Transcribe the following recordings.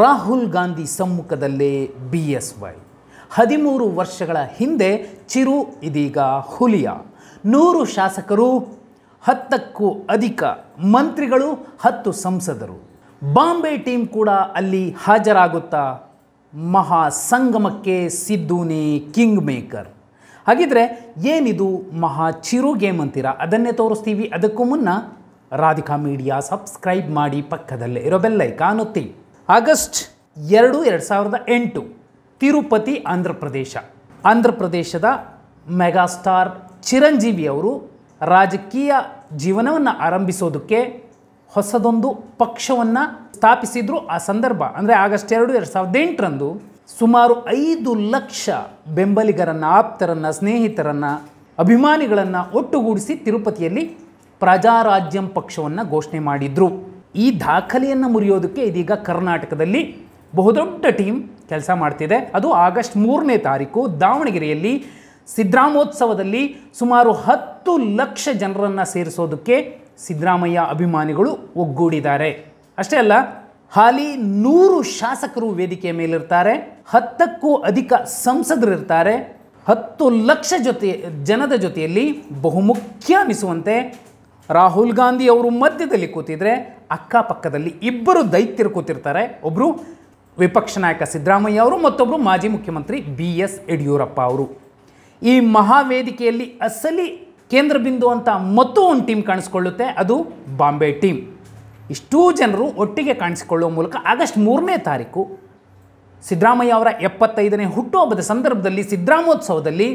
ರಾಹುಲ್ ಗಾಂಧಿ ಸಮ್ಮುಖದಲ್ಲೇ B S Y ಹದಿಮೂರು ವರ್ಷಗಳ ಹಿಂದೆ ಚಿರು ಇದೀಗ ಹುಲಿಯ ನೂರು ಶಾಸಕರು ಹತ್ತಕ್ಕೂ ಅಧಿಕ ಮಂತ್ರಿಗಳು ಹತ್ತು ಸಂಸದರು ಬಾಂಬೆ ಟೀಮ್ ಕೂಡ ಅಲ್ಲಿ ಹಾಜರಾಗುತ್ತಾ ಮಹಾ ಸಂಗಮಕ್ಕೆ ಸಿದ್ದೂನಿ ಕಿಂಗ್ ಮೇಕರ್ ಹಾಗಿದ್ರೆ ಏನಿದು ಮಹಾ ಚಿರು ಗೇಮ್ ಅಂತೀರಾ ಅದನ್ನೇ ತೋರಿಸ್ತೀವಿ ಅದಕ್ಕೂ ಮುನ್ನ ರಾಧಿಕಾ ಮೀಡಿಯಾ ಸಬ್ಸ್ಕ್ರೈಬ್ ಮಾಡಿ ಪಕ್ಕದಲ್ಲೇ ಇರೋ ಬೆಲ್ಲೈ ಒತ್ತಿ ಆಗಸ್ಟ್ ಎರಡು ಎರಡು ಸಾವಿರದ ಎಂಟು ತಿರುಪತಿ ಆಂಧ್ರ ಪ್ರದೇಶ ಆಂಧ್ರ ಪ್ರದೇಶದ ಮೆಗಾಸ್ಟಾರ್ ಚಿರಂಜೀವಿ ಅವರು ರಾಜಕೀಯ ಜೀವನವನ್ನು ಆರಂಭಿಸೋದಕ್ಕೆ ಹೊಸದೊಂದು ಪಕ್ಷವನ್ನು ಸ್ಥಾಪಿಸಿದ್ರು ಆ ಸಂದರ್ಭ ಅಂದರೆ ಆಗಸ್ಟ್ ಎರಡು ಎರಡು ಸಾವಿರದ ಎಂಟರಂದು ಸುಮಾರು ಐದು ಲಕ್ಷ ಬೆಂಬಲಿಗರನ್ನು ಆಪ್ತರನ್ನು ಸ್ನೇಹಿತರನ್ನು ಅಭಿಮಾನಿಗಳನ್ನು ಒಟ್ಟುಗೂಡಿಸಿ ತಿರುಪತಿಯಲ್ಲಿ ಪ್ರಜಾರಾಜ್ಯಂ ಪಕ್ಷವನ್ನು ಘೋಷಣೆ ಮಾಡಿದರು ಈ ದಾಖಲೆಯನ್ನು ಮುರಿಯೋದಕ್ಕೆ ಇದೀಗ ಕರ್ನಾಟಕದಲ್ಲಿ ಬಹುದೊಡ್ಡ ಟೀಮ್ ಕೆಲಸ ಮಾಡ್ತಿದೆ ಅದು ಆಗಸ್ಟ್ ಮೂರನೇ ತಾರೀಕು ದಾವಣಗೆರೆಯಲ್ಲಿ ಸಿದ್ದರಾಮೋತ್ಸವದಲ್ಲಿ ಸುಮಾರು ಹತ್ತು ಲಕ್ಷ ಜನರನ್ನು ಸೇರಿಸೋದಕ್ಕೆ ಸಿದ್ದರಾಮಯ್ಯ ಅಭಿಮಾನಿಗಳು ಒಗ್ಗೂಡಿದ್ದಾರೆ ಅಷ್ಟೇ ಅಲ್ಲ ಹಾಲಿ ನೂರು ಶಾಸಕರು ವೇದಿಕೆಯ ಮೇಲಿರ್ತಾರೆ ಹತ್ತಕ್ಕೂ ಅಧಿಕ ಸಂಸದರಿರ್ತಾರೆ ಹತ್ತು ಲಕ್ಷ ಜೊತೆ ಜನದ ಜೊತೆಯಲ್ಲಿ ಬಹುಮುಖ್ಯ ಅನಿಸುವಂತೆ ರಾಹುಲ್ ಗಾಂಧಿ ಅವರು ಮಧ್ಯದಲ್ಲಿ ಕೂತಿದ್ರೆ ಅಕ್ಕಪಕ್ಕದಲ್ಲಿ ಇಬ್ಬರು ದೈತ್ಯರು ಕೂತಿರ್ತಾರೆ ಒಬ್ಬರು ವಿಪಕ್ಷ ನಾಯಕ ಸಿದ್ದರಾಮಯ್ಯ ಅವರು ಮತ್ತೊಬ್ಬರು ಮಾಜಿ ಮುಖ್ಯಮಂತ್ರಿ ಬಿ ಎಸ್ ಯಡಿಯೂರಪ್ಪ ಅವರು ಈ ಮಹಾವೇದಿಕೆಯಲ್ಲಿ ಅಸಲಿ ಕೇಂದ್ರ ಬಿಂದು ಅಂತ ಮತ್ತೂ ಒಂದು ಟೀಮ್ ಕಾಣಿಸ್ಕೊಳ್ಳುತ್ತೆ ಅದು ಬಾಂಬೆ ಟೀಮ್ ಇಷ್ಟೂ ಜನರು ಒಟ್ಟಿಗೆ ಕಾಣಿಸಿಕೊಳ್ಳುವ ಮೂಲಕ ಆಗಸ್ಟ್ ಮೂರನೇ ತಾರೀಕು ಸಿದ್ದರಾಮಯ್ಯ ಅವರ ಎಪ್ಪತ್ತೈದನೇ ಹುಟ್ಟುಹಬ್ಬದ ಸಂದರ್ಭದಲ್ಲಿ ಸಿದ್ದರಾಮೋತ್ಸವದಲ್ಲಿ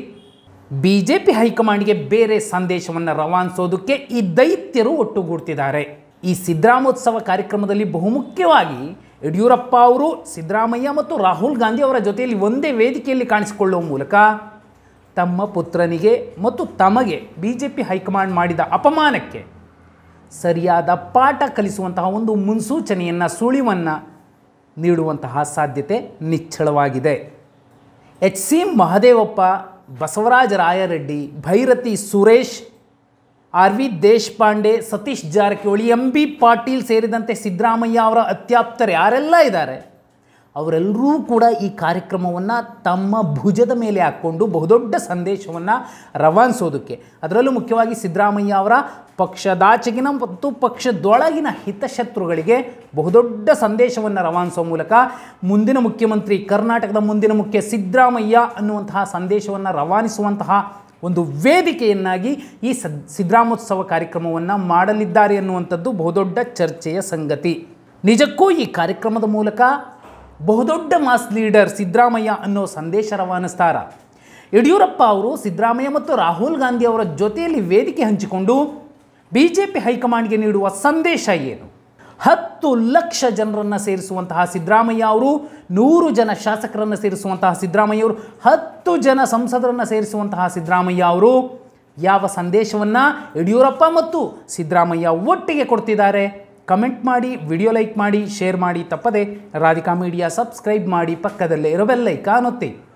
ಬಿ ಜೆ ಪಿ ಹೈಕಮಾಂಡ್ಗೆ ಬೇರೆ ಸಂದೇಶವನ್ನು ರವಾನಿಸೋದಕ್ಕೆ ಈ ದೈತ್ಯರು ಒಟ್ಟುಗೂಡ್ತಿದ್ದಾರೆ ಈ ಸಿದ್ದರಾಮೋತ್ಸವ ಕಾರ್ಯಕ್ರಮದಲ್ಲಿ ಬಹುಮುಖ್ಯವಾಗಿ ಯಡಿಯೂರಪ್ಪ ಅವರು ಸಿದ್ದರಾಮಯ್ಯ ಮತ್ತು ರಾಹುಲ್ ಗಾಂಧಿ ಅವರ ಜೊತೆಯಲ್ಲಿ ಒಂದೇ ವೇದಿಕೆಯಲ್ಲಿ ಕಾಣಿಸಿಕೊಳ್ಳುವ ಮೂಲಕ ತಮ್ಮ ಪುತ್ರನಿಗೆ ಮತ್ತು ತಮಗೆ ಬಿ ಜೆ ಪಿ ಹೈಕಮಾಂಡ್ ಮಾಡಿದ ಅಪಮಾನಕ್ಕೆ ಸರಿಯಾದ ಪಾಠ ಕಲಿಸುವಂತಹ ಒಂದು ಮುನ್ಸೂಚನೆಯನ್ನು ಸುಳಿವನ್ನು ನೀಡುವಂತಹ ಸಾಧ್ಯತೆ ನಿಚ್ಚಳವಾಗಿದೆ H C Mahadevappa Basavaraj Rayareddy Byrathi Suresh R V Deshpande Satish Jarkiholi M B Patil ಸೇರಿದಂತೆ ಸಿದ್ದರಾಮಯ್ಯ ಅವರ ಅತ್ಯಾಪ್ತರು ಯಾರೆಲ್ಲ ಇದ್ದಾರೆ ಅವರೆಲ್ಲರೂ ಕೂಡ ಈ ಕಾರ್ಯಕ್ರಮವನ್ನು ತಮ್ಮ ಭುಜದ ಮೇಲೆ ಹಾಕ್ಕೊಂಡು ಬಹುದೊಡ್ಡ ಸಂದೇಶವನ್ನು ರವಾನಿಸೋದಕ್ಕೆ ಅದರಲ್ಲೂ ಮುಖ್ಯವಾಗಿ ಸಿದ್ದರಾಮಯ್ಯ ಅವರ ಪಕ್ಷದಾಚೆಗಿನ ಮತ್ತು ಪಕ್ಷದೊಳಗಿನ ಹಿತಶತ್ರುಗಳಿಗೆ ಬಹುದೊಡ್ಡ ಸಂದೇಶವನ್ನು ರವಾನಿಸುವ ಮೂಲಕ ಮುಂದಿನ ಮುಖ್ಯಮಂತ್ರಿ ಕರ್ನಾಟಕದ ಮುಂದಿನ ಮುಖ್ಯ ಸಿದ್ದರಾಮಯ್ಯ ಅನ್ನುವಂತಹ ಸಂದೇಶವನ್ನು ರವಾನಿಸುವಂತಹ ಒಂದು ವೇದಿಕೆಯನ್ನಾಗಿ ಈ ಸದ್ ಸಿದ್ದರಾಮೋತ್ಸವ ಕಾರ್ಯಕ್ರಮವನ್ನು ಮಾಡಲಿದ್ದಾರೆ ಅನ್ನುವಂಥದ್ದು ಬಹುದೊಡ್ಡ ಚರ್ಚೆಯ ಸಂಗತಿ ನಿಜಕ್ಕೂ ಈ ಕಾರ್ಯಕ್ರಮದ ಮೂಲಕ ಬಹುದೊಡ್ಡ ಮಾಸ್ ಲೀಡರ್ ಸಿದ್ದರಾಮಯ್ಯ ಅನ್ನೋ ಸಂದೇಶ ರವಾನಿಸ್ತಾರ ಯಡಿಯೂರಪ್ಪ ಅವರು ಸಿದ್ದರಾಮಯ್ಯ ಮತ್ತು ರಾಹುಲ್ ಗಾಂಧಿ ಅವರ ಜೊತೆಯಲ್ಲಿ ವೇದಿಕೆ ಹಂಚಿಕೊಂಡು ಬಿ ಜೆ ಪಿ ಹೈಕಮಾಂಡ್ಗೆ ನೀಡುವ ಸಂದೇಶ ಏನು ಹತ್ತು ಲಕ್ಷ ಜನರನ್ನು ಸೇರಿಸುವಂತಹ ಸಿದ್ದರಾಮಯ್ಯ ಅವರು ನೂರು ಜನ ಶಾಸಕರನ್ನು ಸೇರಿಸುವಂತಹ ಸಿದ್ದರಾಮಯ್ಯ ಅವರು ಹತ್ತು ಜನ ಸಂಸದರನ್ನು ಸೇರಿಸುವಂತಹ ಸಿದ್ದರಾಮಯ್ಯ ಅವರು ಯಾವ ಸಂದೇಶವನ್ನು ಯಡಿಯೂರಪ್ಪ ಮತ್ತು ಸಿದ್ದರಾಮಯ್ಯ ಒಟ್ಟಿಗೆ ಕೊಡ್ತಿದ್ದಾರೆ ಕಮೆಂಟ್ ಮಾಡಿ ವಿಡಿಯೋ ಲೈಕ್ ಮಾಡಿ ಶೇರ್ ಮಾಡಿ ತಪ್ಪದೆ ರಾಧಿಕಾ ಮೀಡಿಯಾ ಸಬ್ಸ್ಕ್ರೈಬ್ ಮಾಡಿ ಪಕ್ಕದಲ್ಲೇ ಇರೋ ಬೆಲ್ಲೈಕ